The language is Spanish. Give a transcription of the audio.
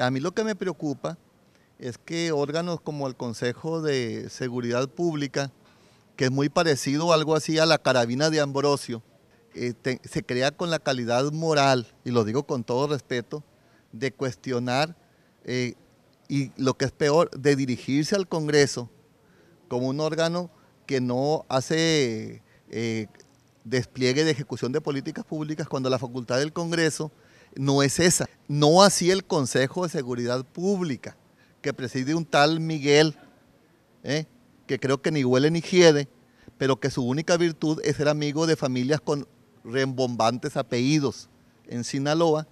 A mí lo que me preocupa es que órganos como el Consejo de Seguridad Pública, que es muy parecido algo así a la carabina de Ambrosio, eh, se crea con la calidad moral, y lo digo con todo respeto, de cuestionar eh, y lo que es peor, de dirigirse al Congreso como un órgano que no hace eh, despliegue de ejecución de políticas públicas cuando la facultad del Congreso no es esa. No así el Consejo de Seguridad Pública, que preside un tal Miguel, ¿eh? que creo que ni huele ni hiede, pero que su única virtud es ser amigo de familias con rembombantes apellidos en Sinaloa